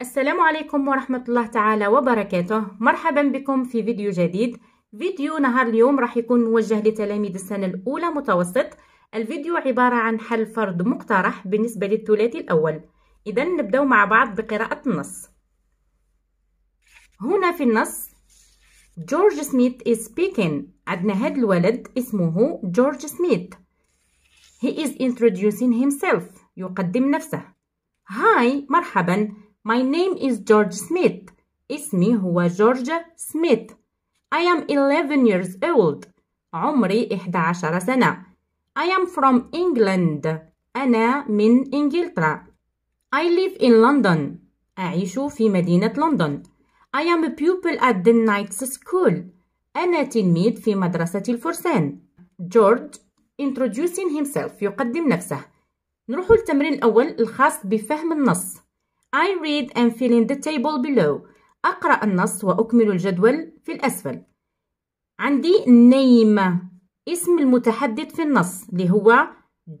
السلام عليكم ورحمة الله تعالى وبركاته مرحبا بكم في فيديو جديد فيديو نهار اليوم راح يكون موجه لتلاميذ السنة الأولى متوسط الفيديو عبارة عن حل فرض مقترح بالنسبة للثلاثي الأول إذا نبدأ مع بعض بقراءة النص هنا في النص جورج سميث is speaking عندنا هاد الولد اسمه جورج سميث he is introducing himself يقدم نفسه هاي مرحبا My name is George Smith. اسمي هو جورج سميث. I am 11 years old. عمري 11 سنة. I am from England. أنا من إنجلترا. I live in London. أعيش في مدينة لندن. I am a pupil at the Knights School. أنا تلميذ في مدرسة الفرسان. جورج introducing himself يقدم نفسه. نروح للتمرين الأول الخاص بفهم النص. I read and fill in the table below أقرأ النص وأكمل الجدول في الأسفل عندي name اسم المتحدث في النص اللي هو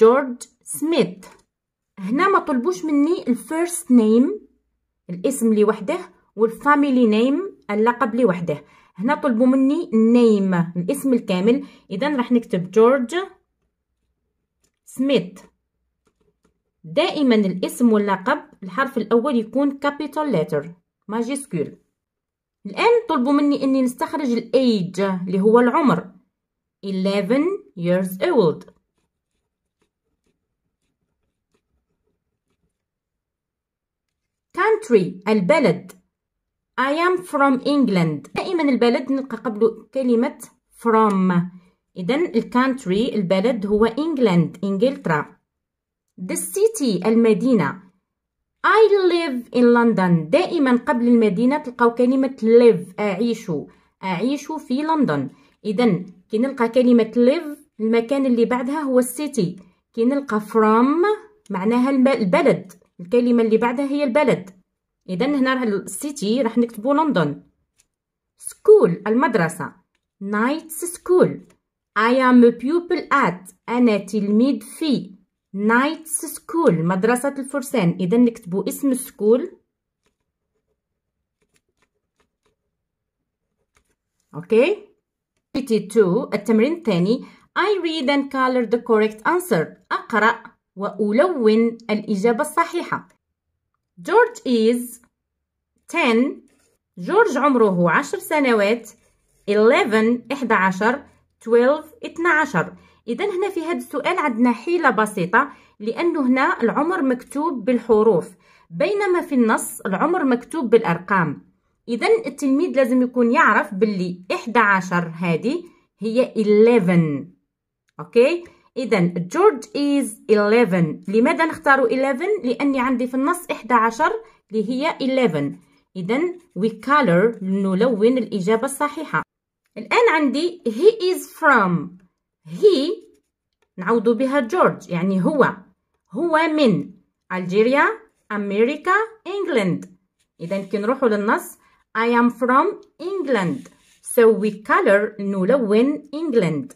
جورج سميث هنا ما طلبوش مني الفيرست نيم الاسم لوحده والفاميلي نيم اللقب لوحده هنا طلبوا مني name الاسم الكامل اذا راح نكتب جورج سميث دائما الاسم واللقب الحرف الأول يكون capital letter ماجيسكول الآن طلبوا مني أني نستخرج الايج اللي هو العمر 11 years old country البلد I am from England دائما البلد نلقى قبله كلمة from إذا الكانتري البلد هو England إنجلترا the city المدينة I live in London دائما قبل المدينة تلقاو كلمة live أعيش أعيش في لندن إذا كي نلقى كلمة live المكان اللي بعدها هو السيتي كي نلقى from معناها البلد الكلمة اللي بعدها هي البلد إذا هنا راه السيتي راح نكتبو لندن school المدرسة night school I am a pupil at أنا تلميذ في نايتس سكول مدرسة الفرسان إذا نكتبوا اسم سكول أوكي activity التمرين الثاني I read and color the correct answer أقرأ وألون الإجابة الصحيحة جورج is 10 جورج عمره 10 سنوات 11 11 12 12 اذا هنا في هذا السؤال عندنا حيله بسيطه لانه هنا العمر مكتوب بالحروف بينما في النص العمر مكتوب بالارقام اذا التلميذ لازم يكون يعرف باللي 11 هذه هي 11 اوكي اذا جورج از 11 لماذا نختار 11 لاني عندي في النص 11 اللي هي 11 اذا وي كالر نلون الاجابه الصحيحه الان عندي هي از فروم هي نعوض بها جورج يعني هو هو من ألجيريا أمريكا إنجلند إذا كنروحوا للنص I am from England so we color نلون England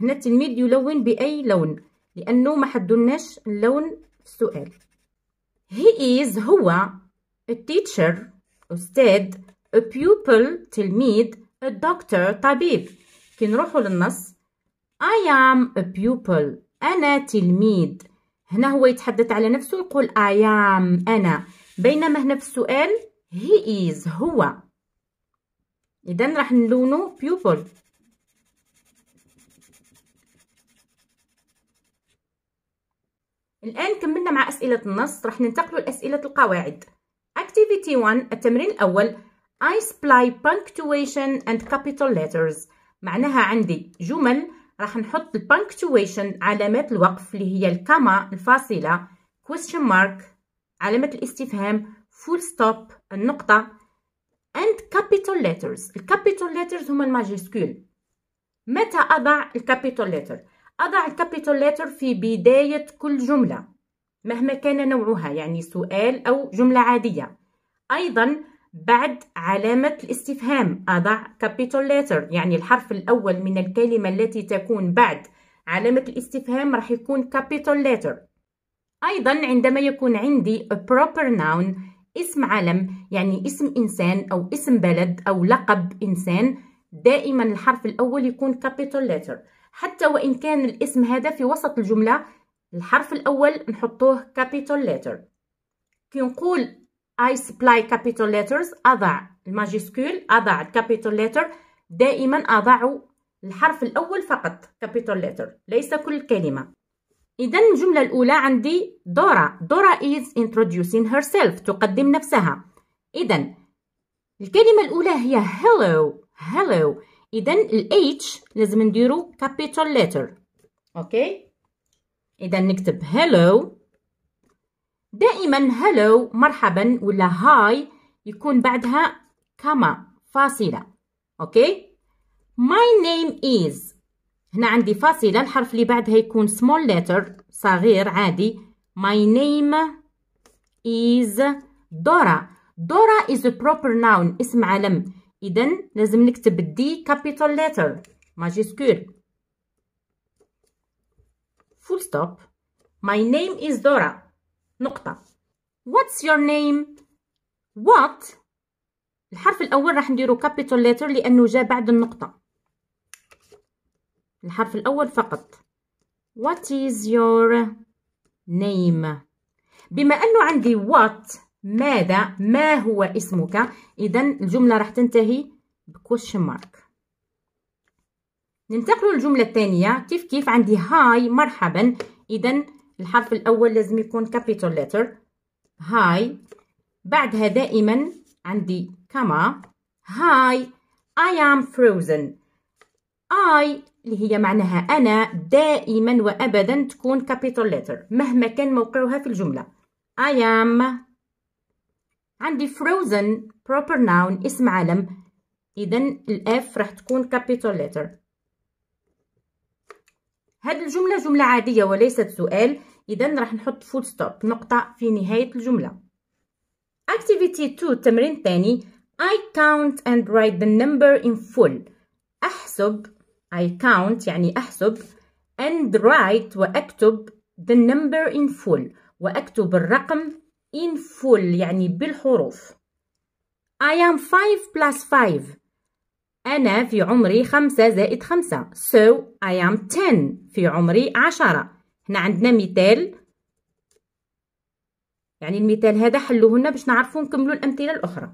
هنا التلميذ يلون بأي لون لأنه ما حددناش اللون في السؤال he is هو a teacher أستاذ a pupil تلميذ الدكتور طبيب كي نروحوا للنص I am a pupil أنا تلميذ هنا هو يتحدث على نفسه يقول I am أنا بينما هنا في السؤال he is هو إذا راح نلونه pupil الآن كملنا مع أسئلة النص راح ننتقل لأسئلة القواعد Activity 1 التمرين الأول I supply punctuation and capital letters معناها عندي جمل راح نحط البنكتويشن علامات الوقف اللي هي الكما الفاصلة question mark علامة الاستفهام full stop النقطة and capital letters الكابيتال letters هما الماجيسكول متى أضع الكابيتال letter؟ أضع الكابيتال letter في بداية كل جملة مهما كان نوعها يعني سؤال أو جملة عادية أيضا بعد علامة الاستفهام أضع capital letter يعني الحرف الأول من الكلمة التي تكون بعد علامة الاستفهام راح يكون capital letter أيضا عندما يكون عندي a proper noun اسم علم يعني اسم إنسان أو اسم بلد أو لقب إنسان دائما الحرف الأول يكون capital letter حتى وإن كان الاسم هذا في وسط الجملة الحرف الأول نحطوه capital letter كي نقول I supply capital letters أضع الماجيسكول أضع capital letter دائما أضع الحرف الأول فقط capital letter ليس كل كلمة إذا الجملة الأولى عندي دورا دورا is introducing herself تقدم نفسها إذا الكلمة الأولى هي hello hello إذا ال H لازم نديرو capital letter أوكي إذا نكتب hello دائما هلو مرحبا ولا هاي يكون بعدها كما فاصلة أوكي My name is هنا عندي فاصلة الحرف اللي بعدها يكون small letter صغير عادي My name is دورا دورا is a proper noun اسم علم إذا لازم نكتب دي كابيتال letter ماجيسكول full stop My name is دورا نقطة What's your name? What? الحرف الأول راح نديرو capital letter لأنه جا بعد النقطة الحرف الأول فقط What is your name? بما أنه عندي what ماذا ما هو اسمك إذا الجملة راح تنتهي بكوشن مارك ننتقلوا للجملة الثانية كيف كيف عندي هاي مرحبا إذا الحرف الأول لازم يكون capital letter هاي بعدها دائما عندي كما هاي I am frozen I اللي هي معناها أنا دائما وأبدا تكون capital letter مهما كان موقعها في الجملة I am عندي frozen proper noun اسم علم إذا الأف راح تكون capital letter هاد الجمله جمله عاديه وليست سؤال اذا راح نحط فول ستوب نقطه في نهايه الجمله activity 2 التمرين الثاني I count and write the number in full احسب I count يعني احسب and write واكتب the number in full واكتب الرقم in full يعني بالحروف I am 5 plus 5 أنا في عمري خمسة زائد خمسة so I am ten في عمري عشرة هنا عندنا مثال يعني المثال هذا حلوه لنا باش نعرفوا نكملوا الأمثلة الأخرى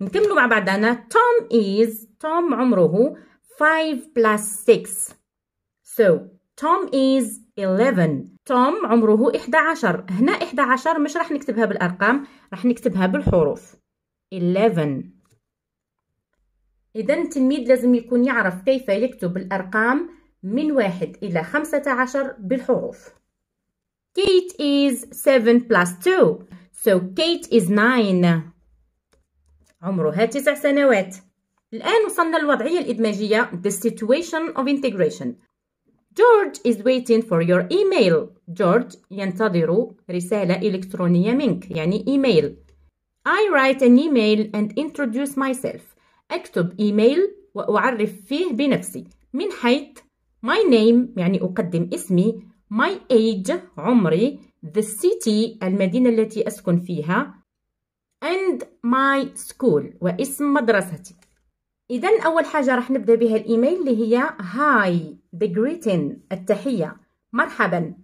نكملوا مع بعضنا توم is توم عمره 5 plus 6 so توم is 11 توم عمره 11 هنا 11 مش راح نكتبها بالأرقام راح نكتبها بالحروف 11 إذا التلميذ لازم يكون يعرف كيف يكتب الأرقام من واحد إلى خمسة عشر بالحروف Kate is seven plus two. So Kate is 9 عمرها تسع سنوات الآن وصلنا للوضعية الإدماجية The situation of integration George is waiting for your email George ينتظر رسالة إلكترونية منك يعني إيميل I write an email and introduce myself أكتب إيميل وأعرف فيه بنفسي من حيث my name يعني أقدم اسمي my age عمري the city المدينة التي أسكن فيها and my school واسم مدرستي إذا أول حاجة راح نبدأ بها الإيميل اللي هي hi the greeting التحية مرحبا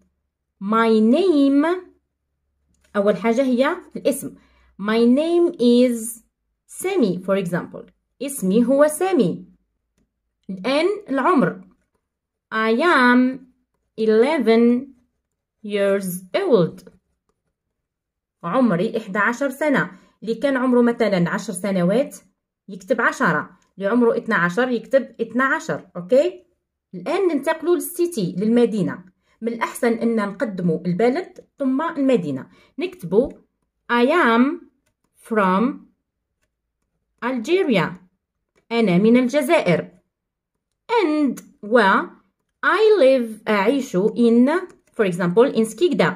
my name أول حاجة هي الاسم my name is Sammy for example اسمي هو سامي الآن العمر I am 11 years old عمري 11 سنة اللي كان عمره مثلا 10 سنوات يكتب 10 اللي عمره 12 يكتب 12 اوكي الآن ننتقلوا للسيتي للمدينة من الأحسن أن نقدموا البلد ثم المدينة نكتبوا I am from Algeria أنا من الجزائر and و I live أعيش in for example in Skikda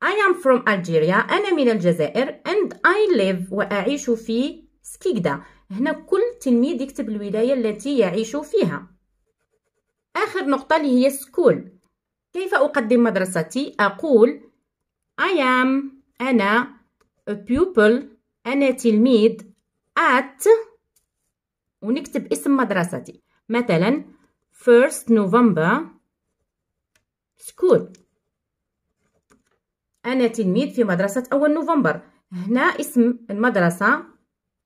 I am from Algeria أنا من الجزائر and I live وأعيش في سكيكدا هنا كل تلميذ يكتب الولاية التي يعيش فيها آخر نقطة اللي هي سكول كيف أقدم مدرستي؟ أقول I am أنا a pupil أنا تلميذ at ونكتب اسم مدرستي مثلا first November school أنا تلميذ في مدرسة أول نوفمبر هنا اسم المدرسة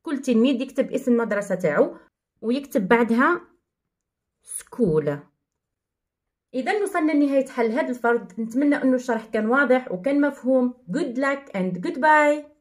كل تلميذ يكتب اسم المدرسة تاعو ويكتب بعدها سكول إذا وصلنا لنهاية حل هذا الفرد نتمنى أنه الشرح كان واضح وكان مفهوم good luck and goodbye